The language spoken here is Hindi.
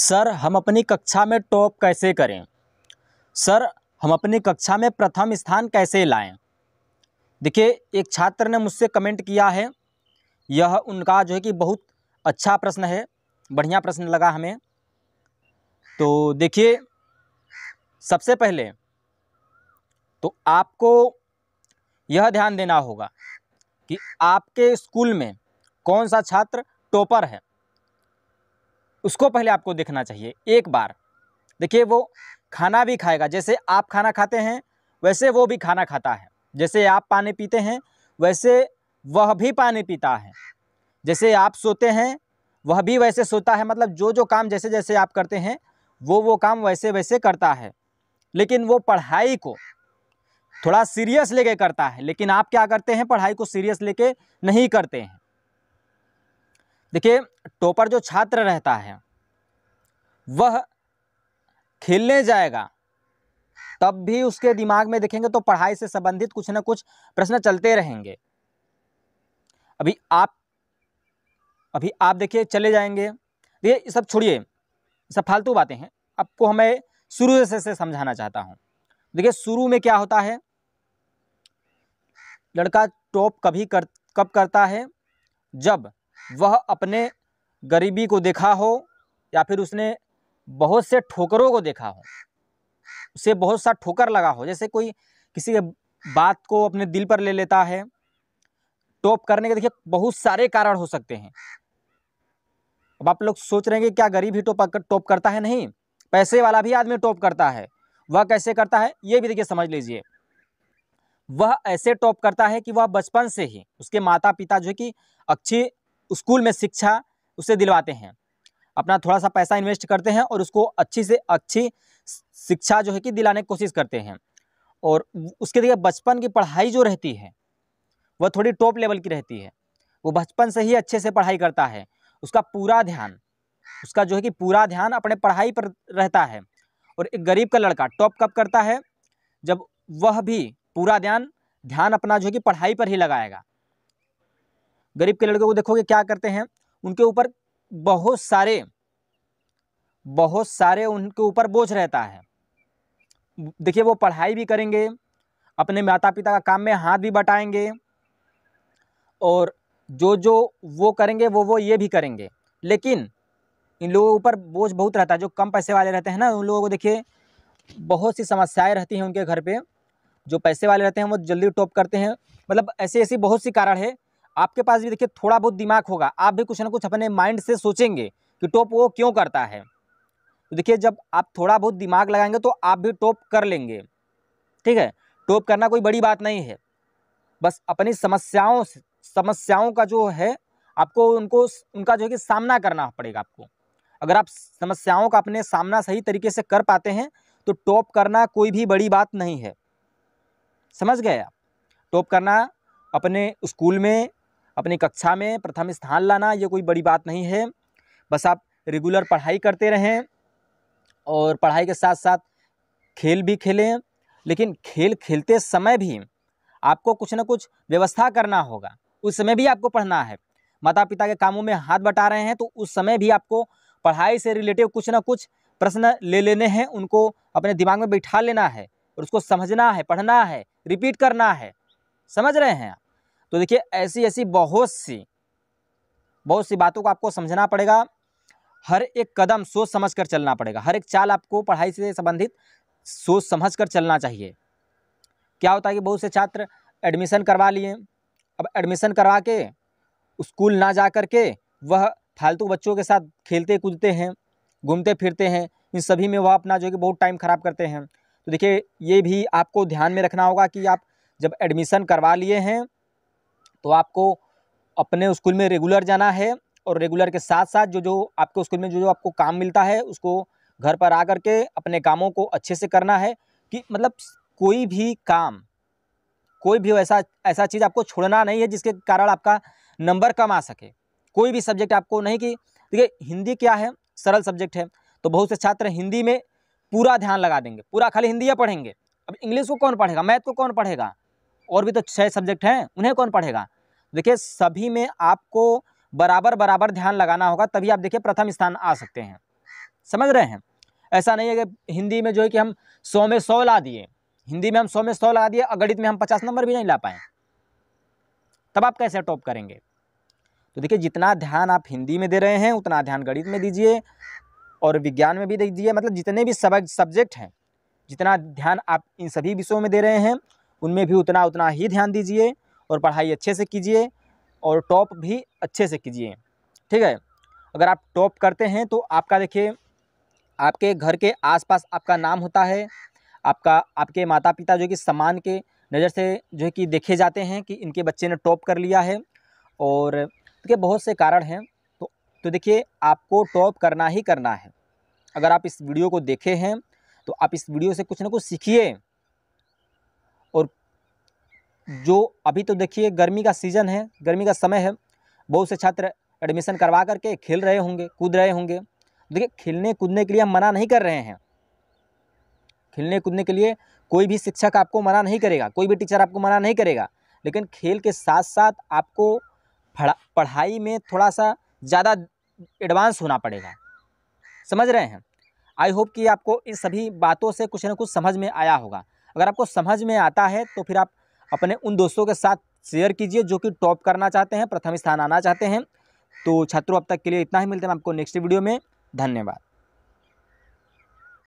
सर हम अपनी कक्षा में टॉप कैसे करें सर हम अपनी कक्षा में प्रथम स्थान कैसे लाएं देखिए एक छात्र ने मुझसे कमेंट किया है यह उनका जो है कि बहुत अच्छा प्रश्न है बढ़िया प्रश्न लगा हमें तो देखिए सबसे पहले तो आपको यह ध्यान देना होगा कि आपके स्कूल में कौन सा छात्र टॉपर है उसको पहले आपको देखना चाहिए एक बार देखिए वो खाना भी खाएगा जैसे आप खाना खाते हैं वैसे वो भी खाना खाता है जैसे आप पानी पीते हैं वैसे वह भी पानी पीता है जैसे आप सोते हैं वह भी वैसे सोता है मतलब जो जो काम जैसे जैसे आप करते हैं वो वो काम वैसे वैसे करता है लेकिन वो पढ़ाई को थोड़ा सीरियस लेके करता है लेकिन आप क्या करते हैं पढ़ाई को सीरियस लेके नहीं करते हैं देखिए टॉपर जो छात्र रहता है वह खेलने जाएगा तब भी उसके दिमाग में देखेंगे तो पढ़ाई से संबंधित कुछ ना कुछ प्रश्न चलते रहेंगे अभी आप अभी आप देखिए चले जाएंगे देखिए ये सब छोड़िए सब फालतू बातें हैं आपको हमें शुरू से, से समझाना चाहता हूँ देखिए शुरू में क्या होता है लड़का टॉप कभी कर कब करता है जब वह अपने गरीबी को देखा हो या फिर उसने बहुत से ठोकरों को देखा हो उसे बहुत सा ठोकर लगा हो जैसे कोई किसी के बात को अपने दिल पर ले लेता है टॉप करने के देखिए बहुत सारे कारण हो सकते हैं अब आप लोग सोच रहे हैं कि क्या गरीब ही टॉप टॉप करता है नहीं पैसे वाला भी आदमी टॉप करता है वह कैसे करता है ये भी देखिए समझ लीजिए वह ऐसे टॉप करता है कि वह बचपन से ही उसके माता पिता जो है कि अच्छी स्कूल में शिक्षा उसे दिलवाते हैं अपना थोड़ा सा पैसा इन्वेस्ट करते हैं और उसको अच्छी से अच्छी शिक्षा जो है कि दिलाने की कोशिश करते हैं और उसके लिए बचपन की पढ़ाई जो रहती है वह थोड़ी टॉप लेवल की रहती है वो बचपन से ही अच्छे से पढ़ाई करता है उसका पूरा ध्यान उसका जो है कि पूरा ध्यान अपने पढ़ाई पर रहता है और एक गरीब का लड़का टॉप कब करता है जब वह भी पूरा ध्यान ध्यान अपना जो है कि पढ़ाई पर ही लगाएगा गरीब के लड़के को देखोगे क्या करते हैं उनके ऊपर बहुत सारे बहुत सारे उनके ऊपर बोझ रहता है देखिए वो पढ़ाई भी करेंगे अपने माता पिता का काम में हाथ भी बटाएंगे और जो जो वो करेंगे वो वो ये भी करेंगे लेकिन इन लोगों के ऊपर बोझ बहुत रहता है जो कम पैसे वाले रहते हैं ना उन लोगों को देखिए बहुत सी समस्याएं रहती हैं उनके घर पे जो पैसे वाले रहते हैं वो जल्दी टॉप करते हैं मतलब ऐसे ऐसी बहुत सी कारण है आपके पास भी देखिए थोड़ा बहुत दिमाग होगा आप भी कुछ ना कुछ अपने माइंड से सोचेंगे कि टॉप वो क्यों करता है तो देखिए जब आप थोड़ा बहुत दिमाग लगाएंगे तो आप भी टॉप कर लेंगे ठीक है टॉप करना कोई बड़ी बात नहीं है बस अपनी समस्याओं समस्याओं का जो है आपको उनको उनका जो है कि सामना करना पड़ेगा आपको अगर आप समस्याओं का अपने सामना सही तरीके से कर पाते हैं तो टॉप करना कोई भी बड़ी बात नहीं है समझ गए आप टॉप करना अपने स्कूल में अपनी कक्षा में प्रथम स्थान लाना ये कोई बड़ी बात नहीं है बस आप रेगुलर पढ़ाई करते रहें और पढ़ाई के साथ साथ खेल भी खेलें लेकिन खेल खेलते समय भी आपको कुछ ना कुछ व्यवस्था करना होगा उस समय भी आपको पढ़ना है माता पिता के कामों में हाथ बटा रहे हैं तो उस समय भी आपको पढ़ाई से रिलेटिव कुछ ना कुछ प्रश्न ले लेने हैं उनको अपने दिमाग में बिठा लेना है और उसको समझना है पढ़ना है रिपीट करना है समझ रहे हैं आप तो देखिए ऐसी ऐसी बहुत सी बहुत सी बातों को आपको समझना पड़ेगा हर एक कदम सोच समझ कर चलना पड़ेगा हर एक चाल आपको पढ़ाई से संबंधित सोच समझ कर चलना चाहिए क्या होता है कि बहुत से छात्र एडमिशन करवा लिए अब एडमिशन करवा के स्कूल ना जा कर के वह फालतू बच्चों के साथ खेलते कूदते हैं घूमते फिरते हैं इन सभी में वह अपना जो कि बहुत टाइम ख़राब करते हैं तो देखिए ये भी आपको ध्यान में रखना होगा कि आप जब एडमिशन करवा लिए हैं तो आपको अपने स्कूल में रेगुलर जाना है और रेगुलर के साथ साथ जो जो आपके स्कूल में जो जो आपको काम मिलता है उसको घर पर आ करके अपने कामों को अच्छे से करना है कि मतलब कोई भी काम कोई भी ऐसा ऐसा चीज़ आपको छोड़ना नहीं है जिसके कारण आपका नंबर कम आ सके कोई भी सब्जेक्ट आपको नहीं कि देखिए हिंदी क्या है सरल सब्जेक्ट है तो बहुत से छात्र हिंदी में पूरा ध्यान लगा देंगे पूरा खाली हिंदी या पढ़ेंगे अब इंग्लिश को कौन पढ़ेगा मैथ को कौन पढ़ेगा और भी तो छः सब्जेक्ट हैं उन्हें कौन पढ़ेगा देखिए सभी में आपको बराबर बराबर ध्यान लगाना होगा तभी आप देखिए प्रथम स्थान आ सकते हैं समझ रहे हैं ऐसा नहीं है कि हिंदी में जो है कि हम सौ में सौ ला दिए हिंदी में हम सौ में सौ लगा दिए गणित में हम पचास नंबर भी नहीं ला पाए तब आप कैसे टॉप करेंगे तो देखिए जितना ध्यान आप हिंदी में दे रहे हैं उतना ध्यान गणित में दीजिए और विज्ञान में भी दीजिए मतलब जितने भी सबक सब्जेक्ट हैं जितना ध्यान आप इन सभी विषयों में दे रहे हैं उनमें भी उतना उतना ही ध्यान दीजिए और पढ़ाई अच्छे से कीजिए और टॉप भी अच्छे से कीजिए ठीक है अगर आप टॉप करते हैं तो आपका देखिए आपके घर के आसपास आपका नाम होता है आपका आपके माता पिता जो कि सम्मान के नज़र से जो है कि देखे जाते हैं कि इनके बच्चे ने टॉप कर लिया है और देखिए बहुत से कारण हैं तो तो देखिए आपको टॉप करना ही करना है अगर आप इस वीडियो को देखे हैं तो आप इस वीडियो से कुछ ना कुछ सीखिए जो अभी तो देखिए गर्मी का सीज़न है गर्मी का समय है बहुत से छात्र एडमिशन करवा करके खेल रहे होंगे कूद रहे होंगे देखिए खेलने कूदने के लिए हम मना नहीं कर रहे हैं खेलने कूदने के लिए कोई भी शिक्षक आपको मना नहीं करेगा कोई भी टीचर आपको मना नहीं करेगा लेकिन खेल के साथ साथ आपको पढ़ाई में थोड़ा सा ज़्यादा एडवांस होना पड़ेगा समझ रहे हैं आई होप कि आपको इन सभी बातों से कुछ ना कुछ समझ में आया होगा अगर आपको समझ में आता है तो फिर आप अपने उन दोस्तों के साथ शेयर कीजिए जो कि टॉप करना चाहते हैं प्रथम स्थान आना चाहते हैं तो छात्रों अब तक के लिए इतना ही मिलते हैं आपको नेक्स्ट वीडियो में धन्यवाद